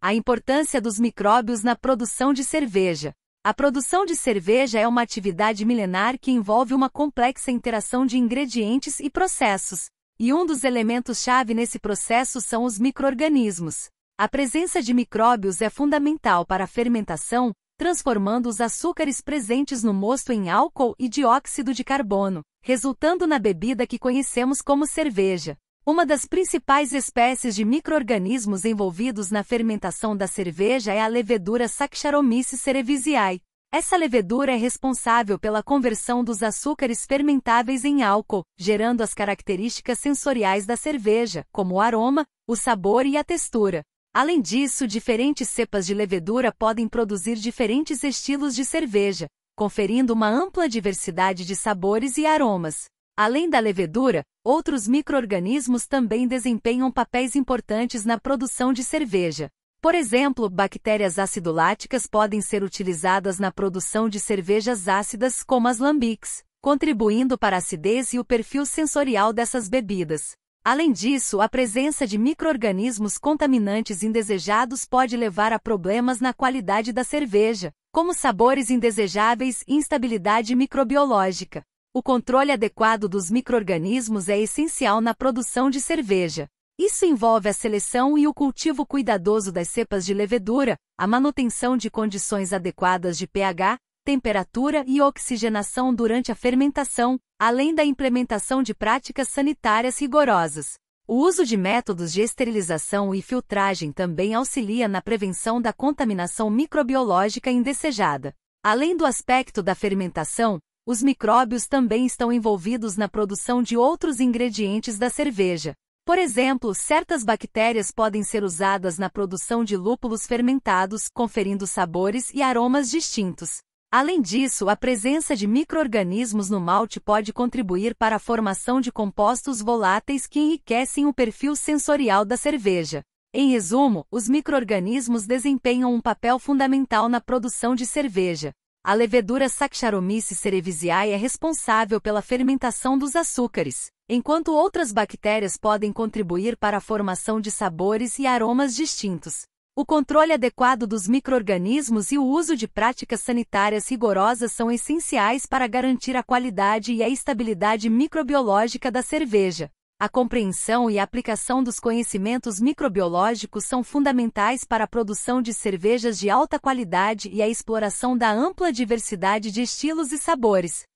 A importância dos micróbios na produção de cerveja. A produção de cerveja é uma atividade milenar que envolve uma complexa interação de ingredientes e processos. E um dos elementos-chave nesse processo são os microorganismos. A presença de micróbios é fundamental para a fermentação, transformando os açúcares presentes no mosto em álcool e dióxido de carbono, resultando na bebida que conhecemos como cerveja. Uma das principais espécies de microorganismos envolvidos na fermentação da cerveja é a levedura Saccharomyces cerevisiae. Essa levedura é responsável pela conversão dos açúcares fermentáveis em álcool, gerando as características sensoriais da cerveja, como o aroma, o sabor e a textura. Além disso, diferentes cepas de levedura podem produzir diferentes estilos de cerveja, conferindo uma ampla diversidade de sabores e aromas. Além da levedura, outros microorganismos também desempenham papéis importantes na produção de cerveja. Por exemplo, bactérias acidoláticas podem ser utilizadas na produção de cervejas ácidas como as lambics, contribuindo para a acidez e o perfil sensorial dessas bebidas. Além disso, a presença de microorganismos contaminantes indesejados pode levar a problemas na qualidade da cerveja, como sabores indesejáveis e instabilidade microbiológica. O controle adequado dos microrganismos é essencial na produção de cerveja. Isso envolve a seleção e o cultivo cuidadoso das cepas de levedura, a manutenção de condições adequadas de pH, temperatura e oxigenação durante a fermentação, além da implementação de práticas sanitárias rigorosas. O uso de métodos de esterilização e filtragem também auxilia na prevenção da contaminação microbiológica indesejada. Além do aspecto da fermentação, os micróbios também estão envolvidos na produção de outros ingredientes da cerveja. Por exemplo, certas bactérias podem ser usadas na produção de lúpulos fermentados, conferindo sabores e aromas distintos. Além disso, a presença de microorganismos no malte pode contribuir para a formação de compostos voláteis que enriquecem o perfil sensorial da cerveja. Em resumo, os microorganismos desempenham um papel fundamental na produção de cerveja, a levedura Saccharomyces cerevisiae é responsável pela fermentação dos açúcares, enquanto outras bactérias podem contribuir para a formação de sabores e aromas distintos. O controle adequado dos microorganismos e o uso de práticas sanitárias rigorosas são essenciais para garantir a qualidade e a estabilidade microbiológica da cerveja. A compreensão e aplicação dos conhecimentos microbiológicos são fundamentais para a produção de cervejas de alta qualidade e a exploração da ampla diversidade de estilos e sabores.